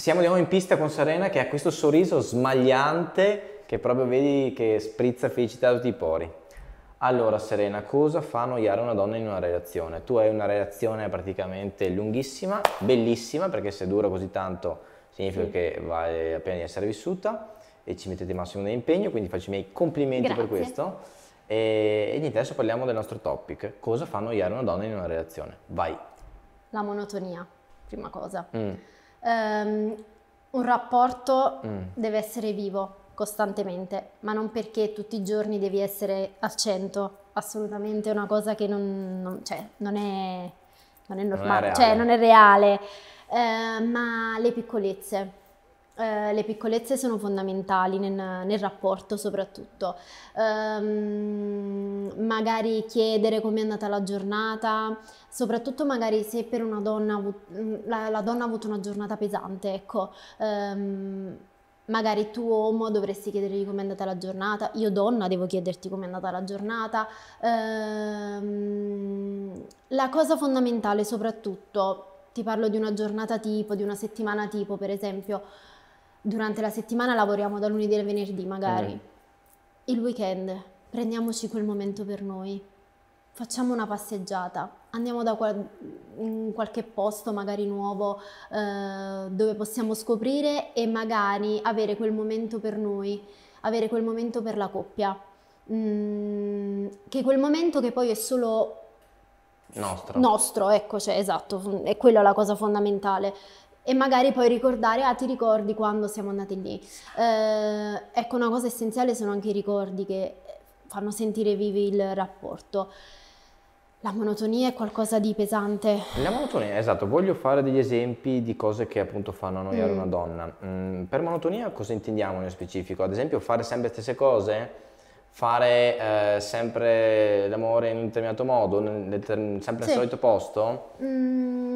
siamo di nuovo in pista con Serena che ha questo sorriso smagliante che proprio vedi che sprizza felicità a tutti i pori. Allora Serena, cosa fa annoiare una donna in una relazione? Tu hai una relazione praticamente lunghissima, bellissima, perché se dura così tanto significa sì. che vale la pena di essere vissuta e ci mettete il massimo dell'impegno, quindi faccio i miei complimenti Grazie. per questo. E, e niente, adesso parliamo del nostro topic. Cosa fa annoiare una donna in una relazione? Vai. La monotonia, prima cosa. Mm um, un rapporto mm. deve essere vivo costantemente, ma non perché tutti i giorni devi essere al 100, assolutamente è una cosa che non, non, cioè, non, è, non è, normale, cioè, non è reale, cioè, è reale. Eh, ma le piccolezze, eh, le piccolezze sono fondamentali nel, nel rapporto soprattutto. Um, magari chiedere come è andata la giornata, soprattutto magari se per una donna mm, la, la donna ha avuto una giornata pesante, ecco. Um, magari tu uomo dovresti chiedergli come è andata la giornata, io donna devo chiederti come è andata la giornata. Um, la cosa fondamentale soprattutto, ti parlo di una giornata tipo, di una settimana tipo per esempio, durante la settimana lavoriamo da lunedì al venerdì magari, mm. il weekend prendiamoci quel momento per noi, facciamo una passeggiata, andiamo da qual- in qualche posto magari nuovo eh, dove possiamo scoprire e magari avere quel momento per noi, avere quel momento per la coppia. Mm, che quel momento che poi è solo nostro. nostro ecco, cioè, esatto, è quella la cosa fondamentale e magari poi ricordare, ah ti ricordi quando siamo andati lì. Eh, ecco, una cosa essenziale sono anche i ricordi che eh, fanno sentire vivi il rapporto. La monotonia è qualcosa di pesante. La monotonia, esatto, voglio fare degli esempi di cose che appunto fanno annoiare mm. una donna. Mm, per monotonia cosa intendiamo nello specifico? Ad esempio fare sempre le stesse cose? Fare eh, sempre l'amore in un determinato modo, nel, sempre sì. al solito posto? Mm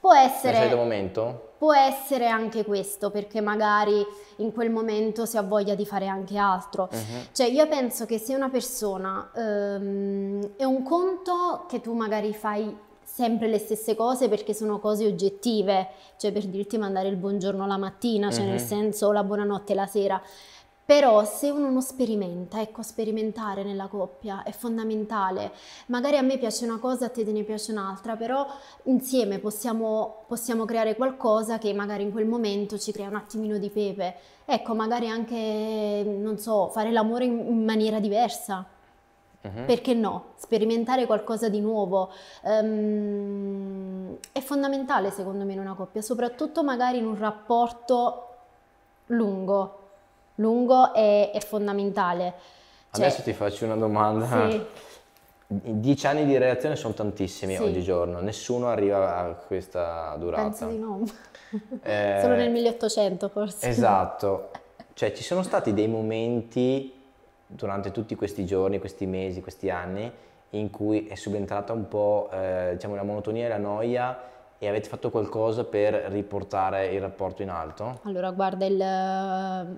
Può essere, momento? può essere anche questo, perché magari in quel momento si ha voglia di fare anche altro. Uh-huh. Cioè io penso che se una persona um, è un conto che tu magari fai sempre le stesse cose perché sono cose oggettive, cioè per dirti mandare il buongiorno la mattina, cioè uh-huh. nel mhm. senso la buonanotte la sera. Però se uno non sperimenta, ecco, sperimentare nella coppia è fondamentale. Magari a me piace una cosa, a te te ne piace un'altra, però insieme possiamo, possiamo creare qualcosa che magari in quel momento ci crea un attimino di pepe. Ecco, magari anche, non so, fare l'amore in, in maniera diversa. Uh-huh. Perché no? Sperimentare qualcosa di nuovo um, è fondamentale secondo me in una coppia, soprattutto magari in un rapporto lungo, lungo è, è fondamentale. Cioè, Adesso ti faccio una domanda. Sì. Dieci anni di relazione sono tantissimi sì. oggigiorno, nessuno arriva a questa durata. Penso di no. Eh, Solo nel 1800 forse. Esatto. Cioè ci sono stati dei momenti durante tutti questi giorni, questi mesi, questi anni in cui è subentrata un po' eh, diciamo la monotonia e la noia e avete fatto qualcosa per riportare il rapporto in alto? Allora guarda il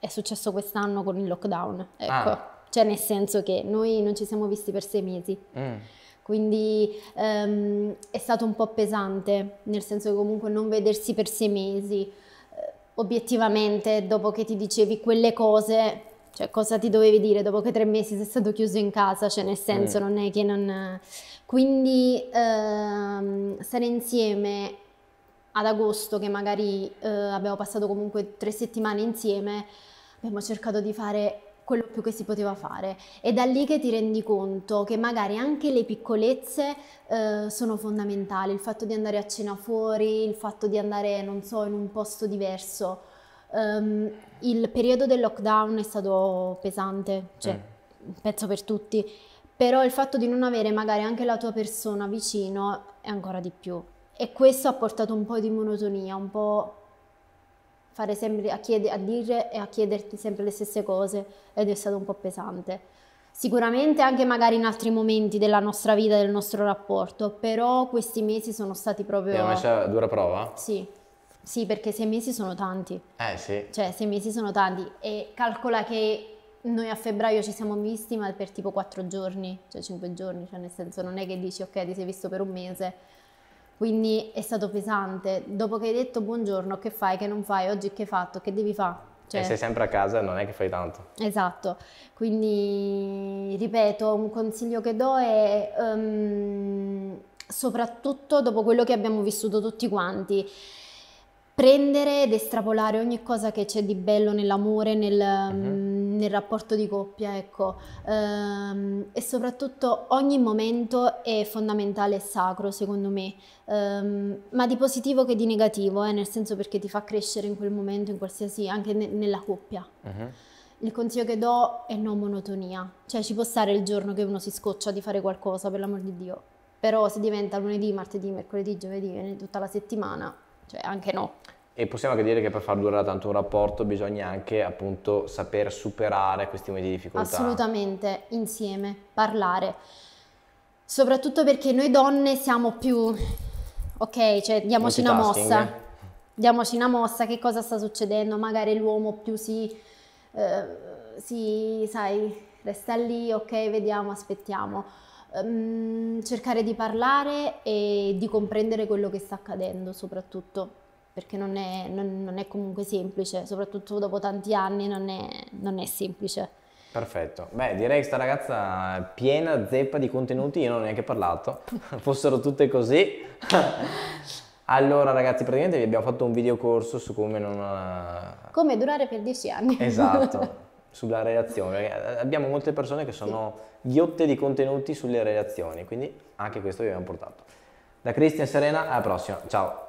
è successo quest'anno con il lockdown, ecco. Ah. Cioè nel senso che noi non ci siamo visti per sei mesi. Mm. Quindi um, è stato un po' pesante, nel senso che comunque non vedersi per sei mesi, eh, obiettivamente dopo che ti dicevi quelle cose, cioè cosa ti dovevi dire dopo che tre mesi sei stato chiuso in casa, cioè nel senso mm. non è che non... Quindi um, stare insieme ad agosto, che magari eh, abbiamo passato comunque tre settimane insieme, abbiamo cercato di fare quello più che si poteva fare. È da lì che ti rendi conto che magari anche le piccolezze eh, sono fondamentali, il fatto di andare a cena fuori, il fatto di andare, non so, in un posto diverso. Um, il periodo del lockdown è stato pesante, cioè, mm. penso per tutti, però il fatto di non avere magari anche la tua persona vicino è ancora di più e questo ha portato un po' di monotonia, un po' fare sempre a, chied- a dire e a chiederti sempre le stesse cose ed è stato un po' pesante. Sicuramente anche magari in altri momenti della nostra vita, del nostro rapporto, però questi mesi sono stati proprio... Abbiamo messo a dura prova? Sì, sì, perché sei mesi sono tanti. Eh sì. Cioè sei mesi sono tanti e calcola che noi a febbraio ci siamo visti ma per tipo quattro giorni, cioè cinque giorni, cioè nel senso non è che dici ok ti sei visto per un mese quindi è stato pesante. Dopo che hai detto buongiorno, che fai, che non fai, oggi che hai fatto, che devi fare? Cioè... E sei sempre a casa, non è che fai tanto. Esatto, quindi ripeto, un consiglio che do è um, soprattutto dopo quello che abbiamo vissuto tutti quanti, prendere ed estrapolare ogni cosa che c'è di bello nell'amore, nel... Mm-hmm nel rapporto di coppia, ecco. Um, e soprattutto ogni momento è fondamentale e sacro, secondo me, um, ma di positivo che di negativo, eh, nel senso perché ti fa crescere in quel momento, in qualsiasi, anche ne nella coppia. Uh-huh. Il consiglio che do è non monotonia, cioè ci può stare il giorno che uno si scoccia di fare qualcosa, per l'amor di Dio, però se diventa lunedì, martedì, mercoledì, giovedì, tutta la settimana, cioè anche no e possiamo anche dire che per far durare tanto un rapporto bisogna anche appunto saper superare questi momenti di difficoltà. Assolutamente, insieme, parlare. Soprattutto perché noi donne siamo più... Ok, cioè diamoci una mossa. Diamoci una mossa, che cosa sta succedendo? Magari l'uomo più si... Eh, si, sai, resta lì, ok, vediamo, aspettiamo. Um, cercare di parlare e di comprendere quello che sta accadendo soprattutto perché non è, non, non è, comunque semplice, soprattutto dopo tanti anni non è, non è semplice. Perfetto, beh direi che questa ragazza è piena zeppa di contenuti, io non ho neanche parlato, fossero tutte così. Allora ragazzi, praticamente vi abbiamo fatto un video corso su come non... Eh, come durare per 10 anni. Esatto, sulla relazione. Abbiamo molte persone che sono sì. ghiotte di contenuti sulle relazioni, quindi anche questo vi abbiamo portato. Da Cristian Serena, alla prossima, ciao!